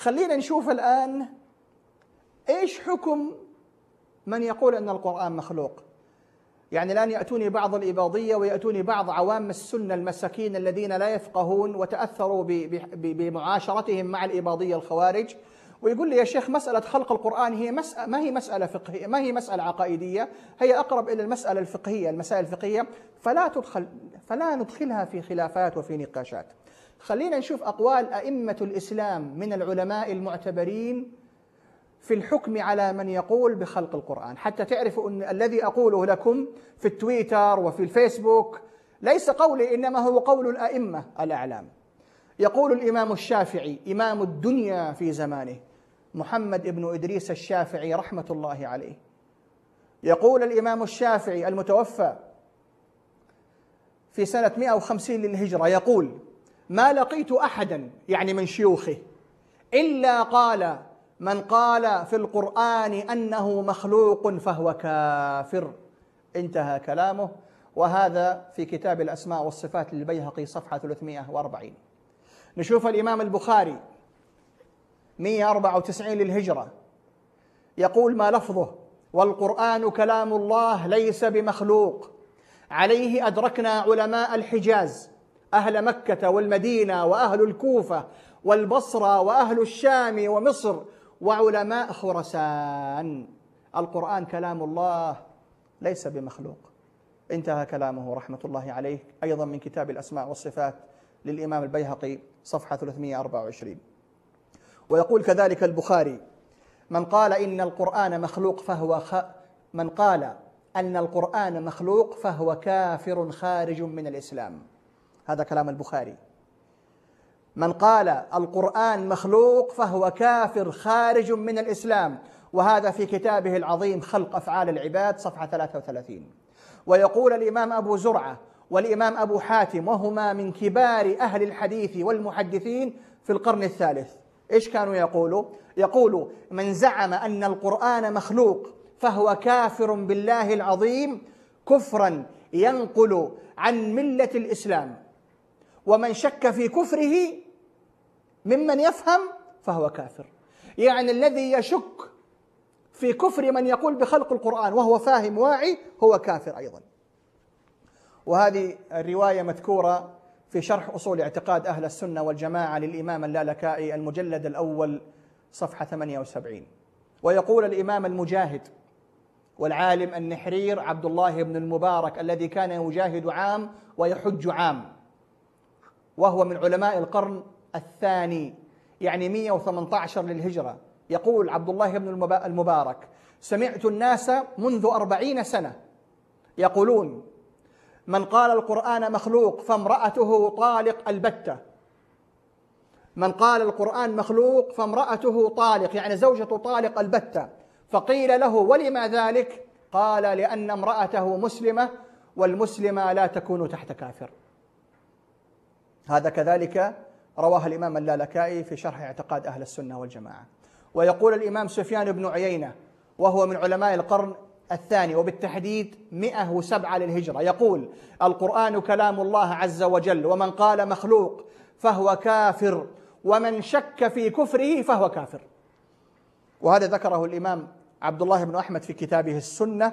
خلينا نشوف الآن إيش حكم من يقول أن القرآن مخلوق يعني الآن يأتوني بعض الإباضية ويأتوني بعض عوام السنة المساكين الذين لا يفقهون وتأثروا بمعاشرتهم مع الإباضية الخوارج ويقول لي يا شيخ مسألة خلق القرآن هي مسألة ما هي مسألة فقهية ما هي مسألة عقائدية هي أقرب إلى المسألة الفقهية المسائل الفقهية فلا تدخل فلا ندخلها في خلافات وفي نقاشات خلينا نشوف أقوال أئمة الإسلام من العلماء المعتبرين في الحكم على من يقول بخلق القرآن حتى تعرفوا أن الذي أقوله لكم في التويتر وفي الفيسبوك ليس قولي إنما هو قول الأئمة الأعلام يقول الإمام الشافعي إمام الدنيا في زمانه محمد ابن إدريس الشافعي رحمة الله عليه يقول الإمام الشافعي المتوفى في سنة 150 للهجرة يقول ما لقيت أحدا يعني من شيوخه إلا قال من قال في القرآن أنه مخلوق فهو كافر انتهى كلامه وهذا في كتاب الأسماء والصفات للبيهقي صفحة 340 نشوف الإمام البخاري 194 للهجرة يقول ما لفظه والقرآن كلام الله ليس بمخلوق عليه أدركنا علماء الحجاز أهل مكة والمدينة وأهل الكوفة والبصرة وأهل الشام ومصر وعلماء خرسان القرآن كلام الله ليس بمخلوق انتهى كلامه رحمة الله عليه أيضا من كتاب الأسماء والصفات للإمام البيهقي صفحة 324 ويقول كذلك البخاري من قال إن القرآن مخلوق فهو خ... من قال أن القرآن مخلوق فهو كافر خارج من الإسلام هذا كلام البخاري من قال القرآن مخلوق فهو كافر خارج من الإسلام وهذا في كتابه العظيم خلق أفعال العباد صفحة 33 ويقول الإمام أبو زرعة والإمام أبو حاتم وهما من كبار أهل الحديث والمحدثين في القرن الثالث إيش كانوا يقولوا؟ يقولوا من زعم أن القرآن مخلوق فهو كافر بالله العظيم كفرا ينقل عن ملة الإسلام ومن شك في كفره ممن يفهم فهو كافر يعني الذي يشك في كفر من يقول بخلق القرآن وهو فاهم واعي هو كافر أيضا وهذه الرواية مذكورة في شرح أصول اعتقاد أهل السنة والجماعة للإمام اللالكائي المجلد الأول صفحة 78 ويقول الإمام المجاهد والعالم النحرير عبد الله بن المبارك الذي كان يجاهد عام ويحج عام وهو من علماء القرن الثاني يعني 118 للهجرة يقول عبد الله بن المبارك سمعت الناس منذ أربعين سنة يقولون من قال القرآن مخلوق فامرأته طالق البتة من قال القرآن مخلوق فامرأته طالق يعني زوجته طالق البتة فقيل له ولما ذلك قال لأن امرأته مسلمة والمسلمة لا تكون تحت كافر هذا كذلك رواه الإمام اللالكائي في شرح اعتقاد أهل السنة والجماعة ويقول الإمام سفيان بن عيينة وهو من علماء القرن الثاني وبالتحديد 107 للهجرة يقول القرآن كلام الله عز وجل ومن قال مخلوق فهو كافر ومن شك في كفره فهو كافر وهذا ذكره الإمام عبد الله بن أحمد في كتابه السنة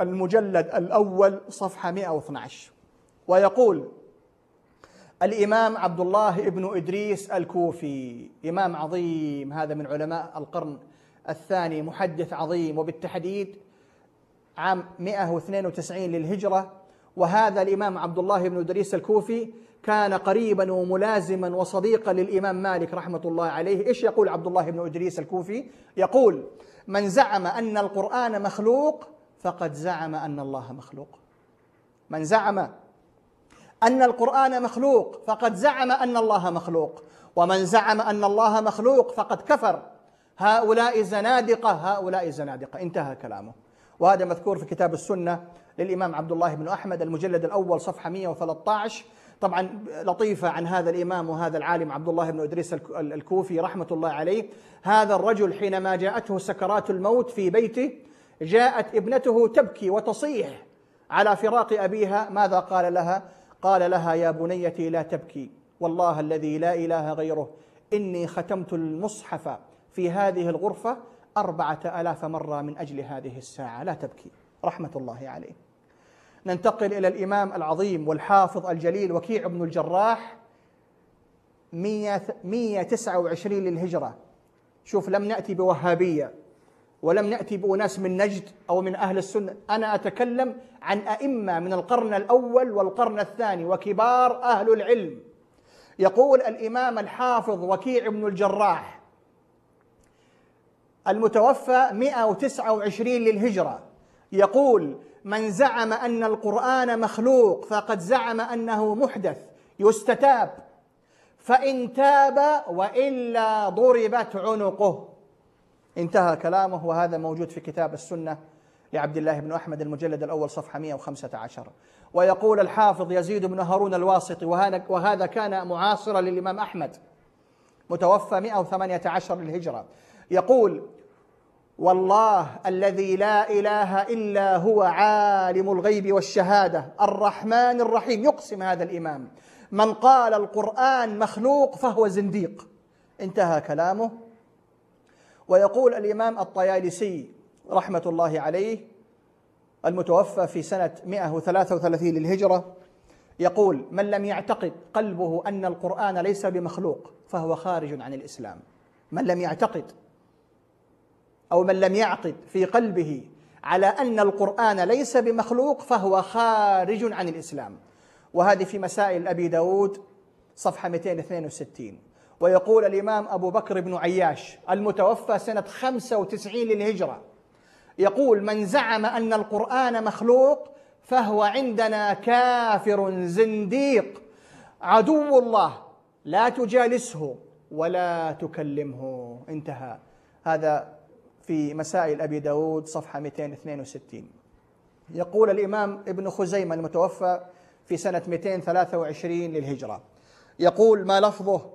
المجلد الأول صفحة 112 ويقول الإمام عبد الله بن إدريس الكوفي إمام عظيم هذا من علماء القرن الثاني محدث عظيم وبالتحديد عام 192 للهجرة وهذا الإمام عبد الله بن إدريس الكوفي كان قريبا وملازما وصديقا للإمام مالك رحمة الله عليه إيش يقول عبد الله بن إدريس الكوفي يقول من زعم أن القرآن مخلوق فقد زعم أن الله مخلوق من زعم أن القرآن مخلوق فقد زعم أن الله مخلوق ومن زعم أن الله مخلوق فقد كفر هؤلاء زنادقة هؤلاء زنادقة انتهى كلامه وهذا مذكور في كتاب السنة للإمام عبد الله بن أحمد المجلد الأول صفحة 113 طبعا لطيفة عن هذا الإمام وهذا العالم عبد الله بن إدريس الكوفي رحمة الله عليه هذا الرجل حينما جاءته سكرات الموت في بيته جاءت ابنته تبكي وتصيح على فراق أبيها ماذا قال لها قال لها يا بنيتي لا تبكي والله الذي لا إله غيره إني ختمت المصحف في هذه الغرفة أربعة ألاف مرة من أجل هذه الساعة لا تبكي رحمة الله عليه ننتقل إلى الإمام العظيم والحافظ الجليل وكيع بن الجراح 129 للهجرة شوف لم نأتي بوهابية ولم ناتي باناس من نجد او من اهل السنه، انا اتكلم عن ائمه من القرن الاول والقرن الثاني وكبار اهل العلم. يقول الامام الحافظ وكيع بن الجراح المتوفى 129 للهجره يقول من زعم ان القران مخلوق فقد زعم انه محدث يستتاب فان تاب والا ضربت عنقه انتهى كلامه وهذا موجود في كتاب السنة لعبد الله بن أحمد المجلد الأول صفحة 115 ويقول الحافظ يزيد بن هارون الواسطي وهذا كان معاصرا للإمام أحمد متوفى 118 للهجرة يقول والله الذي لا إله إلا هو عالم الغيب والشهادة الرحمن الرحيم يقسم هذا الإمام من قال القرآن مخلوق فهو زنديق انتهى كلامه ويقول الإمام الطيالسي رحمة الله عليه المتوفى في سنة 133 للهجرة يقول من لم يعتقد قلبه أن القرآن ليس بمخلوق فهو خارج عن الإسلام من لم يعتقد أو من لم يعقد في قلبه على أن القرآن ليس بمخلوق فهو خارج عن الإسلام وهذه في مسائل أبي داود صفحة 262 ويقول الإمام أبو بكر بن عياش المتوفى سنة 95 للهجرة يقول من زعم أن القرآن مخلوق فهو عندنا كافر زنديق عدو الله لا تجالسه ولا تكلمه انتهى هذا في مسائل أبي داود صفحة 262 يقول الإمام ابن خزيمة المتوفى في سنة 223 للهجرة يقول ما لفظه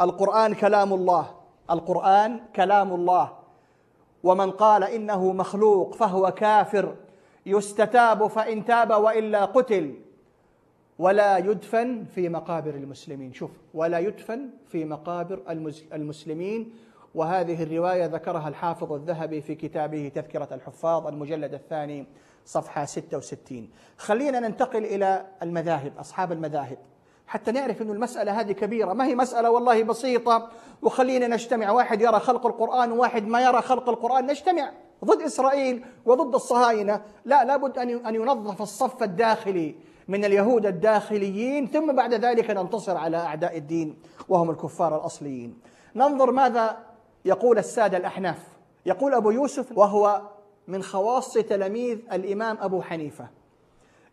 القرآن كلام الله القرآن كلام الله ومن قال إنه مخلوق فهو كافر يستتاب فإن تاب وإلا قتل ولا يدفن في مقابر المسلمين شوف ولا يدفن في مقابر المسلمين وهذه الرواية ذكرها الحافظ الذهبي في كتابه تذكرة الحفاظ المجلد الثاني صفحة 66 خلينا ننتقل إلى المذاهب أصحاب المذاهب حتى نعرف أن المسألة هذه كبيرة ما هي مسألة والله بسيطة وخلينا نجتمع واحد يرى خلق القرآن وواحد ما يرى خلق القرآن نجتمع ضد إسرائيل وضد الصهاينة لا لابد أن ينظف الصف الداخلي من اليهود الداخليين ثم بعد ذلك ننتصر على أعداء الدين وهم الكفار الأصليين ننظر ماذا يقول السادة الأحناف يقول أبو يوسف وهو من خواص تلاميذ الإمام أبو حنيفة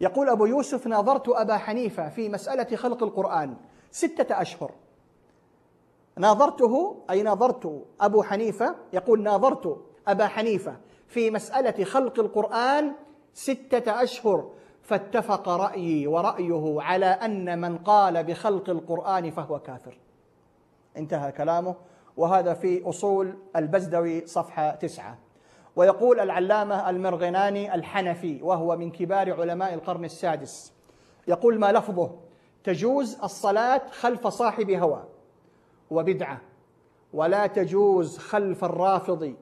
يقول أبو يوسف ناظرت أبا حنيفة في مسألة خلق القرآن ستة أشهر ناظرته أي ناظرت أبو حنيفة يقول ناظرت أبا حنيفة في مسألة خلق القرآن ستة أشهر فاتفق رأيي ورأيه على أن من قال بخلق القرآن فهو كافر انتهى كلامه وهذا في أصول البزدوي صفحة تسعة ويقول العلامة المرغناني الحنفي وهو من كبار علماء القرن السادس يقول ما لفظه تجوز الصلاة خلف صاحب هوى وبدعة ولا تجوز خلف الرافض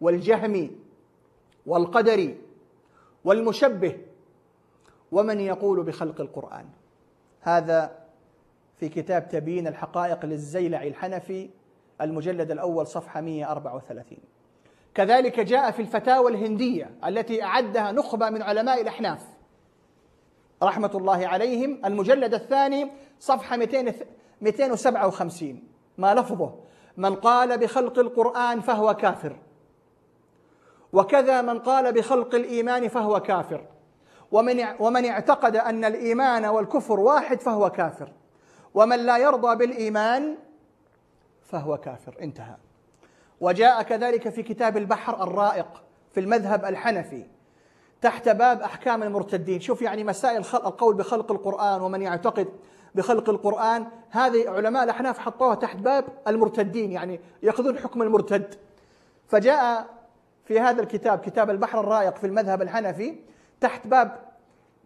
والجهم والقدر والمشبه ومن يقول بخلق القرآن هذا في كتاب تبيين الحقائق للزيلعي الحنفي المجلد الأول صفحة 134 كذلك جاء في الفتاوى الهندية التي أعدها نخبة من علماء الأحناف رحمة الله عليهم المجلد الثاني صفحة 257 ما لفظه من قال بخلق القرآن فهو كافر وكذا من قال بخلق الإيمان فهو كافر ومن ومن اعتقد أن الإيمان والكفر واحد فهو كافر ومن لا يرضى بالإيمان فهو كافر انتهى وجاء كذلك في كتاب البحر الرائق في المذهب الحنفي تحت باب أحكام المرتدين شوف يعني مسائل القول بخلق القرآن ومن يعتقد بخلق القرآن هذه علماء الأحناف حطوها تحت باب المرتدين يعني يأخذون حكم المرتد فجاء في هذا الكتاب كتاب البحر الرائق في المذهب الحنفي تحت باب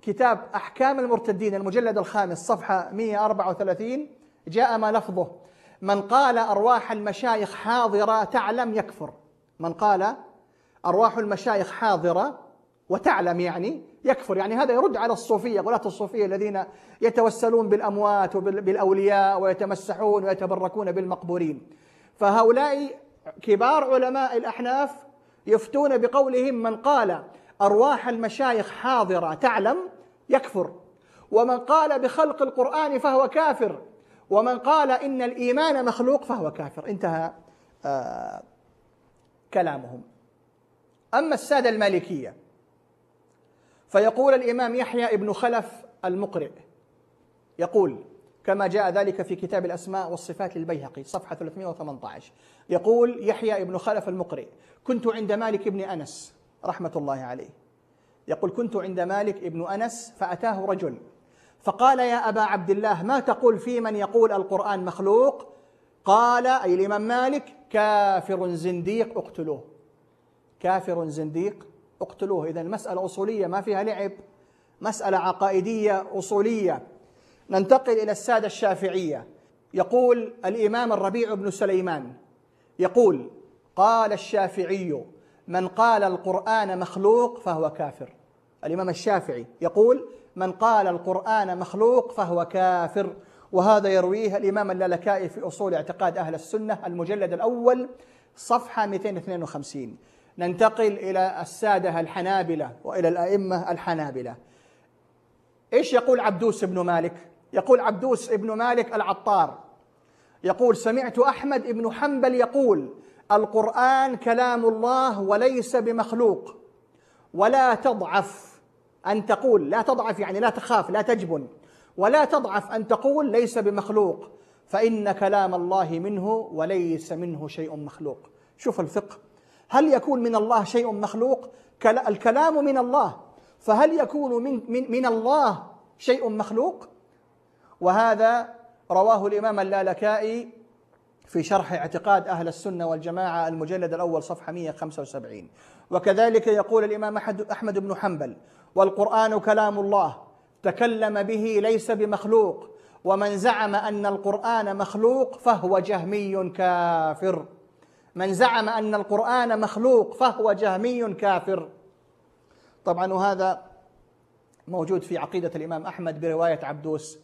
كتاب أحكام المرتدين المجلد الخامس صفحة 134 جاء ما لفظه من قال أرواح المشايخ حاضرة تعلم يكفر من قال أرواح المشايخ حاضرة وتعلم يعني يكفر يعني هذا يرد على الصوفية غلاة الصوفية الذين يتوسلون بالأموات وبالأولياء ويتمسحون ويتبركون بالمقبورين فهؤلاء كبار علماء الأحناف يفتون بقولهم من قال أرواح المشايخ حاضرة تعلم يكفر ومن قال بخلق القرآن فهو كافر ومن قال إن الإيمان مخلوق فهو كافر انتهى آه كلامهم أما السادة المالكية فيقول الإمام يحيى ابن خلف المقرئ يقول كما جاء ذلك في كتاب الأسماء والصفات للبيهقي صفحة 318 يقول يحيى ابن خلف المقرئ كنت عند مالك ابن أنس رحمة الله عليه يقول كنت عند مالك ابن أنس فأتاه رجل فقال يا أبا عبد الله ما تقول في من يقول القرآن مخلوق قال أي الإمام مالك كافر زنديق اقتلوه كافر زنديق اقتلوه إذا مسألة أصولية ما فيها لعب مسألة عقائدية أصولية ننتقل إلى السادة الشافعية يقول الإمام الربيع بن سليمان يقول قال الشافعي من قال القرآن مخلوق فهو كافر الإمام الشافعي يقول من قال القرآن مخلوق فهو كافر وهذا يرويه الإمام اللالكائي في أصول اعتقاد أهل السنة المجلد الأول صفحة 252 ننتقل إلى السادة الحنابلة وإلى الأئمة الحنابلة إيش يقول عبدوس بن مالك؟ يقول عبدوس بن مالك العطار يقول سمعت أحمد بن حنبل يقول القرآن كلام الله وليس بمخلوق ولا تضعف أن تقول لا تضعف يعني لا تخاف لا تجبن ولا تضعف أن تقول ليس بمخلوق فإن كلام الله منه وليس منه شيء مخلوق شوف الفقه هل يكون من الله شيء مخلوق الكلام من الله فهل يكون من, من, من الله شيء مخلوق وهذا رواه الإمام اللالكائي في شرح اعتقاد أهل السنة والجماعة المجلد الأول صفحة 175 وكذلك يقول الإمام أحمد بن حنبل والقرآن كلام الله تكلم به ليس بمخلوق ومن زعم أن القرآن مخلوق فهو جهمي كافر من زعم أن القرآن مخلوق فهو جهمي كافر طبعا وهذا موجود في عقيدة الإمام أحمد برواية عبدوس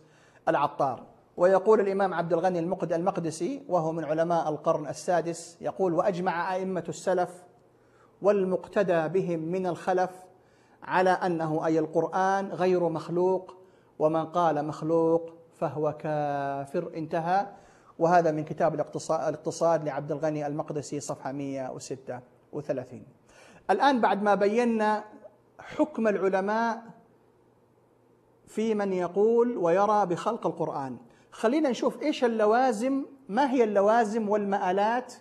العطار ويقول الإمام عبد الغني المقد المقدسي وهو من علماء القرن السادس يقول وأجمع أئمة السلف والمقتدى بهم من الخلف على أنه أي القرآن غير مخلوق ومن قال مخلوق فهو كافر انتهى وهذا من كتاب الاقتصاد لعبد الغني المقدسي صفحة 136 الآن بعد ما بينا حكم العلماء في من يقول ويرى بخلق القرآن خلينا نشوف إيش اللوازم ما هي اللوازم والمآلات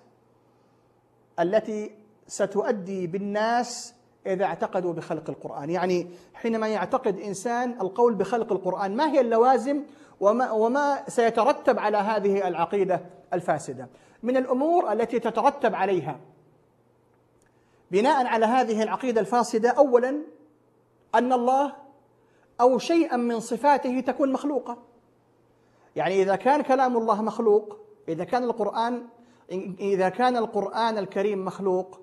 التي ستؤدي بالناس إذا اعتقدوا بخلق القرآن يعني حينما يعتقد إنسان القول بخلق القرآن ما هي اللوازم وما, وما سيترتب على هذه العقيدة الفاسدة من الأمور التي تترتب عليها بناء على هذه العقيدة الفاسدة أولا أن الله أو شيئا من صفاته تكون مخلوقة يعني إذا كان كلام الله مخلوق إذا كان القرآن إذا كان القرآن الكريم مخلوق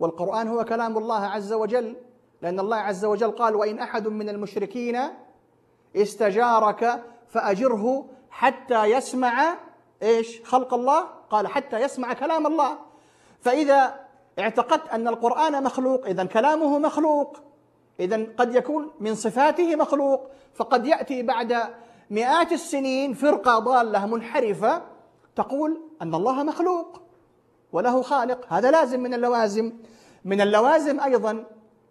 والقرآن هو كلام الله عز وجل لأن الله عز وجل قال وإن أحد من المشركين استجارك فأجره حتى يسمع إيش خلق الله قال حتى يسمع كلام الله فإذا اعتقدت أن القرآن مخلوق إذا كلامه مخلوق إذا قد يكون من صفاته مخلوق فقد يأتي بعد مئات السنين فرقة ضالة منحرفة تقول أن الله مخلوق وله خالق هذا لازم من اللوازم من اللوازم أيضا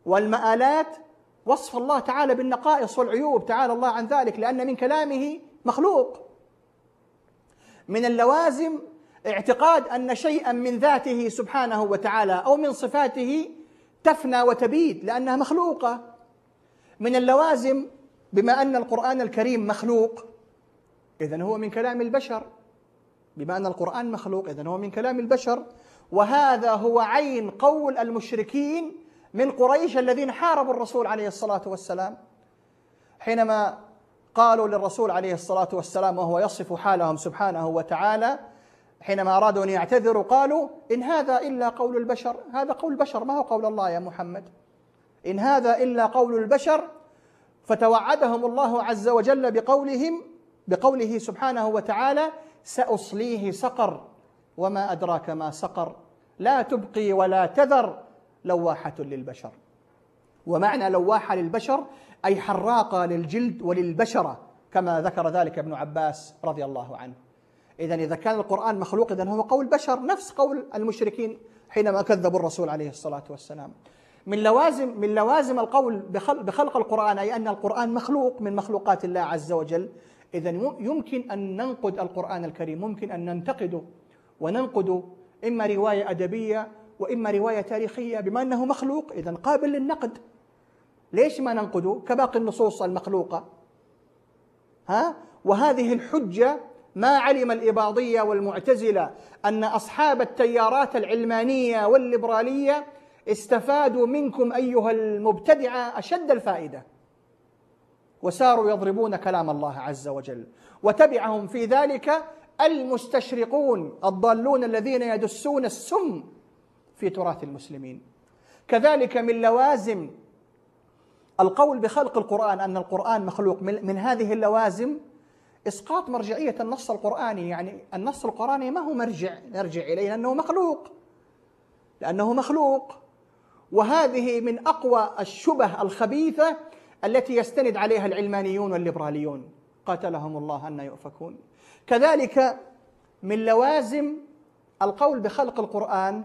والمآلات وصف الله تعالى بالنقائص والعيوب تعالى الله عن ذلك لأن من كلامه مخلوق من اللوازم اعتقاد أن شيئا من ذاته سبحانه وتعالى أو من صفاته تفنى وتبيد لأنها مخلوقة من اللوازم بما أن القرآن الكريم مخلوق إذا هو من كلام البشر بما أن القرآن مخلوق إذا هو من كلام البشر وهذا هو عين قول المشركين من قريش الذين حاربوا الرسول عليه الصلاة والسلام حينما قالوا للرسول عليه الصلاة والسلام وهو يصف حالهم سبحانه وتعالى حينما أرادوا أن يعتذروا قالوا إن هذا إلا قول البشر هذا قول البشر ما هو قول الله يا محمد إن هذا إلا قول البشر فتوعدهم الله عز وجل بقولهم بقوله سبحانه وتعالى سأصليه سقر وما أدراك ما سقر لا تبقي ولا تذر لواحة للبشر ومعنى لواحة للبشر أي حراقة للجلد وللبشرة كما ذكر ذلك ابن عباس رضي الله عنه إذا إذا كان القرآن مخلوق إذا هو قول بشر نفس قول المشركين حينما كذبوا الرسول عليه الصلاة والسلام من لوازم من لوازم القول بخلق القرآن أي أن القرآن مخلوق من مخلوقات الله عز وجل إذا يمكن أن ننقد القرآن الكريم ممكن أن ننتقده وننقد إما رواية أدبية وإما رواية تاريخية بما أنه مخلوق إذا قابل للنقد ليش ما ننقده كباقي النصوص المخلوقة ها وهذه الحجة ما علم الإباضية والمعتزلة أن أصحاب التيارات العلمانية والليبرالية استفادوا منكم أيها المبتدعة أشد الفائدة وساروا يضربون كلام الله عز وجل وتبعهم في ذلك المستشرقون الضالون الذين يدسون السم في تراث المسلمين كذلك من لوازم القول بخلق القرآن أن القرآن مخلوق من هذه اللوازم إسقاط مرجعية النص القرآني يعني النص القرآني ما هو مرجع نرجع إليه لأنه مخلوق لأنه مخلوق وهذه من أقوى الشبه الخبيثة التي يستند عليها العلمانيون والليبراليون قاتلهم الله أن يؤفكون كذلك من لوازم القول بخلق القرآن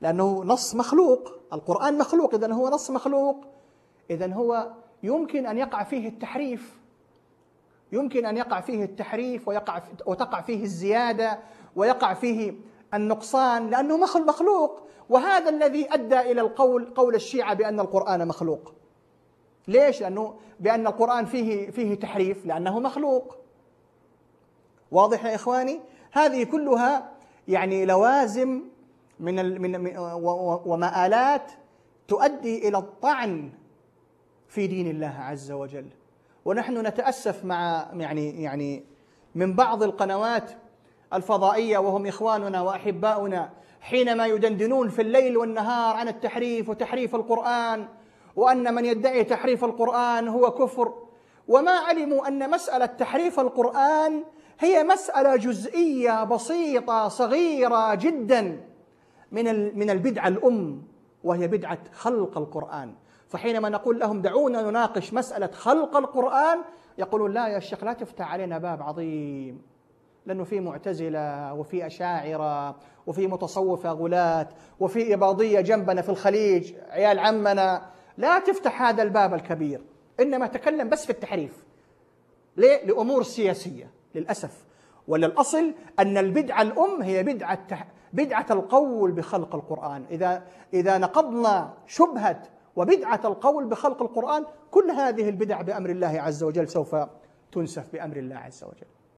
لأنه نص مخلوق القرآن مخلوق إذا هو نص مخلوق إذا هو يمكن أن يقع فيه التحريف يمكن أن يقع فيه التحريف ويقع وتقع فيه الزيادة ويقع فيه النقصان لأنه مخلوق وهذا الذي أدى إلى القول قول الشيعة بأن القرآن مخلوق ليش؟ لأنه بأن القرآن فيه فيه تحريف لأنه مخلوق واضح يا إخواني؟ هذه كلها يعني لوازم من من ومآلات تؤدي إلى الطعن في دين الله عز وجل ونحن نتأسف مع يعني يعني من بعض القنوات الفضائية وهم إخواننا وأحباؤنا حينما يدندنون في الليل والنهار عن التحريف وتحريف القرآن وأن من يدعي تحريف القرآن هو كفر وما علموا أن مسألة تحريف القرآن هي مسألة جزئية بسيطة صغيرة جدا من من البدعة الأم وهي بدعة خلق القرآن فحينما نقول لهم دعونا نناقش مسألة خلق القرآن يقولون لا يا شيخ لا تفتح علينا باب عظيم لأنه في معتزلة وفي أشاعرة وفي متصوفة غلاة وفي إباضية جنبنا في الخليج عيال عمنا لا تفتح هذا الباب الكبير انما تكلم بس في التحريف ليه؟ لامور سياسيه للاسف وللاصل ان البدعه الام هي بدعه بدعه القول بخلق القران اذا اذا نقضنا شبهه وبدعه القول بخلق القران كل هذه البدع بامر الله عز وجل سوف تنسف بامر الله عز وجل